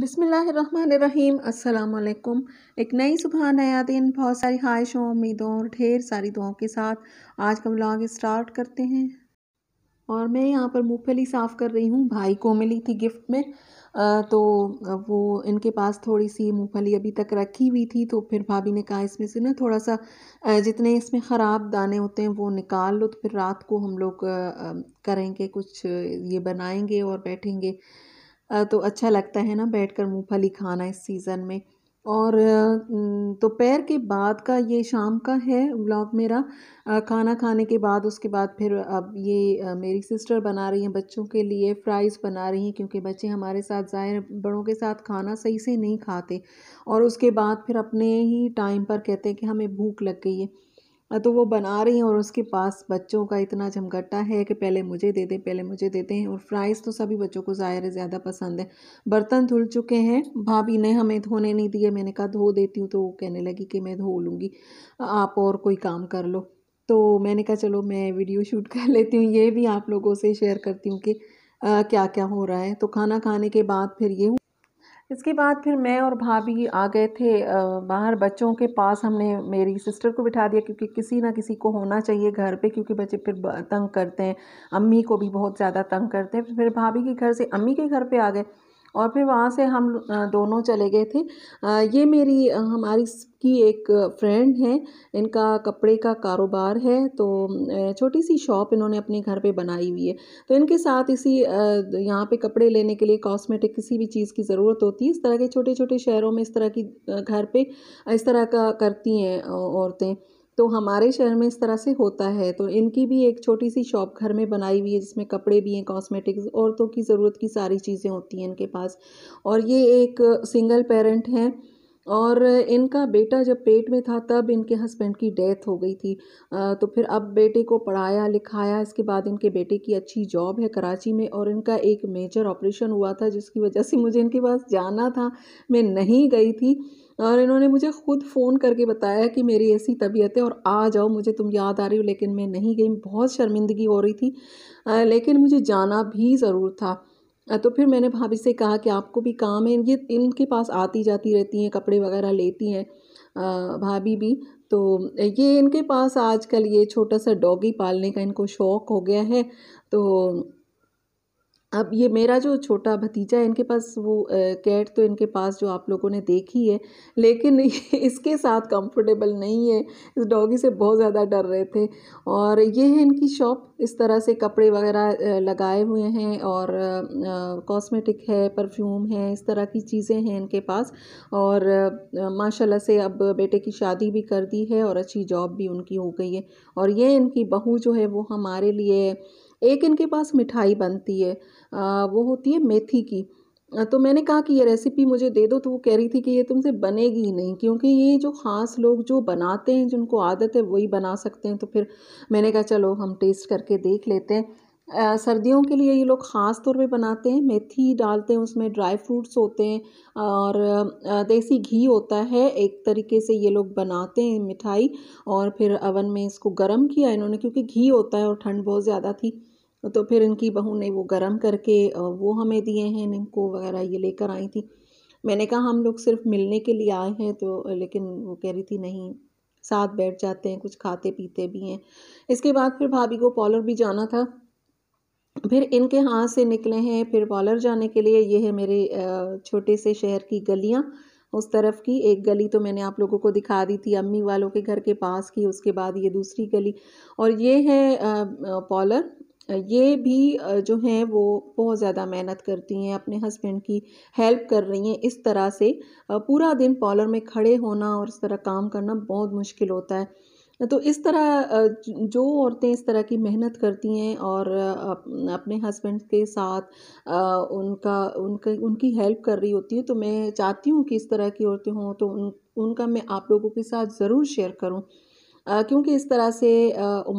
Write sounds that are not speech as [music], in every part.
बिसमीम अल्लाम एक नई सुबह नया दिन बहुत सारी ख्वाहिशों उम्मीदों और ढेर सारी दुआओं के साथ आज का ब्लॉग स्टार्ट करते हैं और मैं यहाँ पर मूँगफली साफ़ कर रही हूँ भाई को मिली थी गिफ्ट में तो वो इनके पास थोड़ी सी मूँगफली अभी तक रखी हुई थी तो फिर भाभी ने कहा इसमें से ना थोड़ा सा जितने इसमें ख़राब दाने होते हैं वो निकाल लो तो फिर रात को हम लोग करेंगे कुछ ये बनाएंगे और बैठेंगे तो अच्छा लगता है ना बैठकर मूंगफली खाना इस सीज़न में और दोपहर के बाद का ये शाम का है ब्लॉग मेरा खाना खाने के बाद उसके बाद फिर अब ये मेरी सिस्टर बना रही हैं बच्चों के लिए फ्राइज़ बना रही हैं क्योंकि बच्चे हमारे साथ ज़ाहिर बड़ों के साथ खाना सही से नहीं खाते और उसके बाद फिर अपने ही टाइम पर कहते हैं कि हमें भूख लग गई है हाँ, तो वो बना रही हैं और उसके पास बच्चों का इतना झमघट्टा है कि पहले मुझे दे दें पहले मुझे देते हैं और फ्राइज़ तो सभी बच्चों को ज़ाहिर ज़्यादा पसंद है बर्तन धुल चुके हैं भाभी ने हमें धोने नहीं दिए मैंने कहा धो देती हूँ तो वो कहने लगी कि मैं धो लूँगी आप और कोई काम कर लो तो मैंने कहा चलो मैं वीडियो शूट कर लेती हूँ ये भी आप लोगों से शेयर करती हूँ कि क्या क्या हो रहा है तो खाना खाने के बाद फिर ये इसके बाद फिर मैं और भाभी आ गए थे बाहर बच्चों के पास हमने मेरी सिस्टर को बिठा दिया क्योंकि किसी ना किसी को होना चाहिए घर पे क्योंकि बच्चे फिर तंग करते हैं अम्मी को भी बहुत ज़्यादा तंग करते हैं फिर भाभी के घर से अम्मी के घर पे आ गए और फिर वहाँ से हम दोनों चले गए थे ये मेरी हमारी की एक फ्रेंड है इनका कपड़े का कारोबार है तो छोटी सी शॉप इन्होंने अपने घर पे बनाई हुई है तो इनके साथ इसी यहाँ पे कपड़े लेने के लिए कॉस्मेटिक किसी भी चीज़ की ज़रूरत होती है इस तरह के छोटे छोटे शहरों में इस तरह की घर पे इस तरह का करती हैं औरतें तो हमारे शहर में इस तरह से होता है तो इनकी भी एक छोटी सी शॉप घर में बनाई हुई है जिसमें कपड़े भी हैं कॉस्मेटिक्स औरतों की ज़रूरत की सारी चीज़ें होती हैं इनके पास और ये एक सिंगल पेरेंट हैं और इनका बेटा जब पेट में था तब इनके हस्बैंड की डेथ हो गई थी तो फिर अब बेटे को पढ़ाया लिखाया इसके बाद इनके बेटे की अच्छी जॉब है कराची में और इनका एक मेजर ऑपरेशन हुआ था जिसकी वजह से मुझे इनके पास जाना था मैं नहीं गई थी और इन्होंने मुझे ख़ुद फ़ोन करके बताया कि मेरी ऐसी तबीयत है और आ जाओ मुझे तुम याद आ रही हो लेकिन मैं नहीं गई बहुत शर्मिंदगी हो रही थी लेकिन मुझे जाना भी ज़रूर था तो फिर मैंने भाभी से कहा कि आपको भी काम है ये इनके पास आती जाती रहती हैं कपड़े वगैरह लेती हैं भाभी भी तो ये इनके पास आजकल ये छोटा सा डॉगी पालने का इनको शौक़ हो गया है तो अब ये मेरा जो छोटा भतीजा है इनके पास वो कैट तो इनके पास जो आप लोगों ने देखी है लेकिन [laughs] इसके साथ कंफर्टेबल नहीं है इस डॉगी से बहुत ज़्यादा डर रहे थे और ये है इनकी शॉप इस तरह से कपड़े वगैरह लगाए हुए हैं और कॉस्मेटिक है परफ्यूम है इस तरह की चीज़ें हैं इनके पास और माशाल्लाह से अब बेटे की शादी भी कर दी है और अच्छी जॉब भी उनकी हो गई है और ये इनकी बहू जो है वो हमारे लिए एक इनके पास मिठाई बनती है वो होती है मेथी की तो मैंने कहा कि ये रेसिपी मुझे दे दो तो वो कह रही थी कि ये तुमसे बनेगी ही नहीं क्योंकि ये जो ख़ास लोग जो बनाते हैं जिनको आदत है वही बना सकते हैं तो फिर मैंने कहा चलो हम टेस्ट करके देख लेते हैं आ, सर्दियों के लिए ये लोग ख़ास तौर पे बनाते हैं मेथी डालते हैं उसमें ड्राई फ्रूट्स होते हैं और देसी घी होता है एक तरीके से ये लोग बनाते हैं मिठाई और फिर अवन में इसको गर्म किया इन्होंने क्योंकि घी होता है और ठंड बहुत ज़्यादा थी तो फिर इनकी बहू ने वो गरम करके वो हमें दिए हैं इनको वगैरह ये लेकर आई थी मैंने कहा हम लोग सिर्फ मिलने के लिए आए हैं तो लेकिन वो कह रही थी नहीं साथ बैठ जाते हैं कुछ खाते पीते भी हैं इसके बाद फिर भाभी को पॉलर भी जाना था फिर इनके हाथ से निकले हैं फिर पॉलर जाने के लिए ये है मेरे छोटे से शहर की गलियाँ उस तरफ की एक गली तो मैंने आप लोगों को दिखा दी थी अम्मी वालों के घर के पास की उसके बाद ये दूसरी गली और ये है पॉलर ये भी जो हैं वो बहुत ज़्यादा मेहनत करती हैं अपने हस्बैंड की हेल्प कर रही हैं इस तरह से पूरा दिन पॉलर में खड़े होना और इस तरह काम करना बहुत मुश्किल होता है तो इस तरह जो औरतें इस तरह की मेहनत करती हैं और अपने हस्बैंड के साथ उनका उनका उनकी हेल्प कर रही होती है तो मैं चाहती हूँ कि इस तरह की औरतें हों तो उन उनका मैं आप लोगों के साथ ज़रूर शेयर करूँ क्योंकि इस तरह से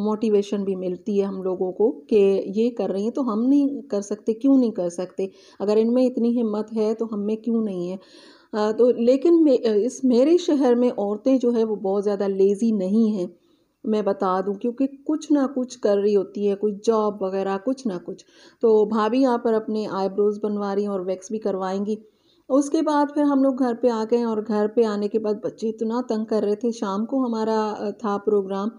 मोटिवेशन भी मिलती है हम लोगों को कि ये कर रही हैं तो हम नहीं कर सकते क्यों नहीं कर सकते अगर इनमें इतनी हिम्मत है तो हम में क्यों नहीं है तो लेकिन इस मेरे शहर में औरतें जो है वो बहुत ज़्यादा लेज़ी नहीं हैं मैं बता दूं क्योंकि कुछ ना कुछ कर रही होती है कुछ जॉब वगैरह कुछ ना कुछ तो भाभी यहाँ पर अपने आईब्रोज़ बनवा रही हैं और वैक्स भी करवाएंगी उसके बाद फिर हम लोग घर पे आ गए और घर पे आने के बाद बच्चे इतना तंग कर रहे थे शाम को हमारा था प्रोग्राम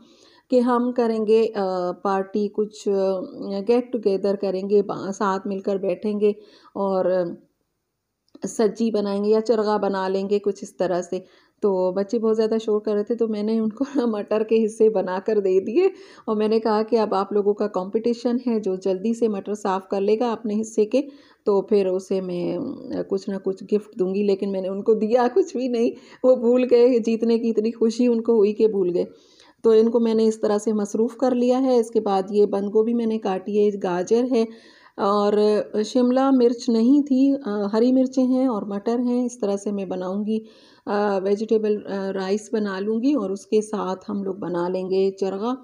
कि हम करेंगे पार्टी कुछ गेट टुगेदर करेंगे साथ मिलकर बैठेंगे और सब्जी बनाएंगे या चरगा बना लेंगे कुछ इस तरह से तो बच्चे बहुत ज़्यादा शोर कर रहे थे तो मैंने उनको ना मटर के हिस्से बना कर दे दिए और मैंने कहा कि अब आप लोगों का कंपटीशन है जो जल्दी से मटर साफ़ कर लेगा अपने हिस्से के तो फिर उसे मैं कुछ ना कुछ गिफ्ट दूंगी लेकिन मैंने उनको दिया कुछ भी नहीं वो भूल गए जीतने की इतनी खुशी उनको हुई कि भूल गए तो इनको मैंने इस तरह से मसरूफ़ कर लिया है इसके बाद ये बंद गोभी मैंने काटी है गाजर है और शिमला मिर्च नहीं थी हरी मिर्चें हैं और मटर हैं इस तरह से मैं बनाऊंगी वेजिटेबल राइस बना लूँगी और उसके साथ हम लोग बना लेंगे चरगा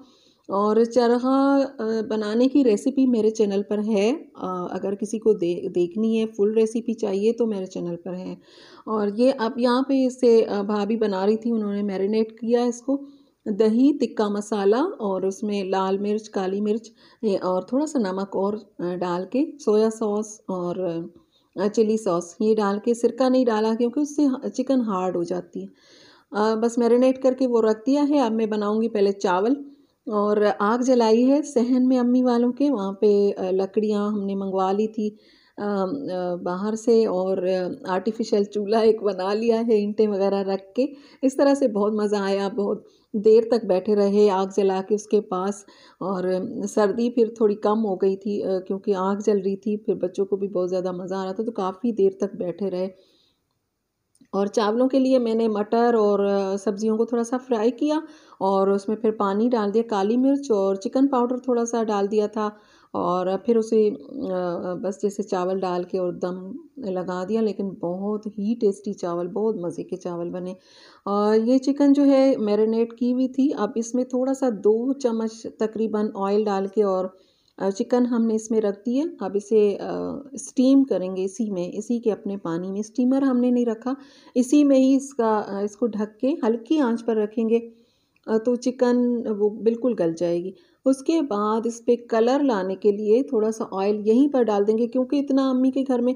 और चरगा बनाने की रेसिपी मेरे चैनल पर है अगर किसी को दे देखनी है फुल रेसिपी चाहिए तो मेरे चैनल पर है और ये अब यहाँ पे इसे भाभी बना रही थी उन्होंने मैरिनेट किया इसको दही तिक्का मसाला और उसमें लाल मिर्च काली मिर्च और थोड़ा सा नमक और डाल के सोया सॉस और चिली सॉस ये डाल के सिरका नहीं डाला क्योंकि उससे चिकन हार्ड हो जाती है आ, बस मैरिनेट करके वो रख दिया है अब मैं बनाऊँगी पहले चावल और आग जलाई है सहन में अम्मी वालों के वहाँ पे लकड़ियाँ हमने मंगवा ली थी आ, आ, बाहर से और आर्टिफिशियल चूल्हा एक बना लिया है ईंटें वगैरह रख के इस तरह से बहुत मज़ा आया बहुत देर तक बैठे रहे आग जला के उसके पास और सर्दी फिर थोड़ी कम हो गई थी क्योंकि आग जल रही थी फिर बच्चों को भी बहुत ज़्यादा मज़ा आ रहा था तो काफ़ी देर तक बैठे रहे और चावलों के लिए मैंने मटर और सब्जियों को थोड़ा सा फ्राई किया और उसमें फिर पानी डाल दिया काली मिर्च और चिकन पाउडर थोड़ा सा डाल दिया था और फिर उसे बस जैसे चावल डाल के और दम लगा दिया लेकिन बहुत ही टेस्टी चावल बहुत मज़े के चावल बने और ये चिकन जो है मैरिनेट की हुई थी अब इसमें थोड़ा सा दो चम्मच तकरीबन ऑयल डाल के और चिकन हमने इसमें रख दिया अब इसे स्टीम करेंगे इसी में इसी के अपने पानी में स्टीमर हमने नहीं रखा इसी में ही इसका इसको ढक के हल्की आंच पर रखेंगे तो चिकन वो बिल्कुल गल जाएगी उसके बाद इस पर कलर लाने के लिए थोड़ा सा ऑयल यहीं पर डाल देंगे क्योंकि इतना अम्मी के घर में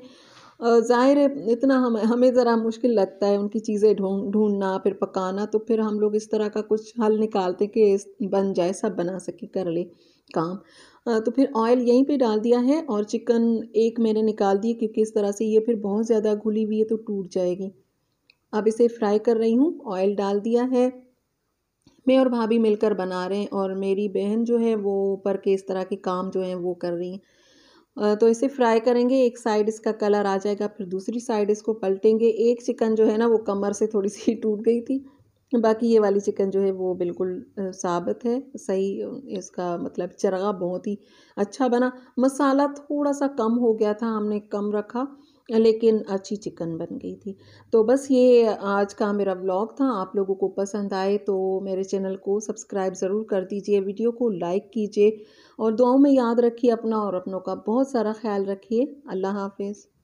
ज़ाहिर है इतना हम हमें ज़रा मुश्किल लगता है उनकी चीज़ें ढूंढ ढूंढना फिर पकाना तो फिर हम लोग इस तरह का कुछ हल निकालते कि बन जाए सब बना सके कर ले काम तो फिर ऑयल यहीं पे डाल दिया है और चिकन एक मैंने निकाल दी क्योंकि इस तरह से ये फिर बहुत ज़्यादा घुली हुई है तो टूट जाएगी अब इसे फ्राई कर रही हूँ ऑयल डाल दिया है मैं और भाभी मिलकर बना रहे हैं और मेरी बहन जो है वो ऊपर के इस तरह के काम जो हैं वो कर रही हैं तो इसे फ्राई करेंगे एक साइड इसका कलर आ जाएगा फिर दूसरी साइड इसको पलटेंगे एक चिकन जो है ना वो कमर से थोड़ी सी [laughs] टूट गई थी बाकी ये वाली चिकन जो है वो बिल्कुल साबित है सही इसका मतलब चरगा बहुत ही अच्छा बना मसाला थोड़ा सा कम हो गया था हमने कम रखा लेकिन अच्छी चिकन बन गई थी तो बस ये आज का मेरा व्लॉग था आप लोगों को पसंद आए तो मेरे चैनल को सब्सक्राइब ज़रूर कर दीजिए वीडियो को लाइक कीजिए और दुआओं में याद रखिए अपना और अपनों का बहुत सारा ख्याल रखिए अल्लाह हाफिज़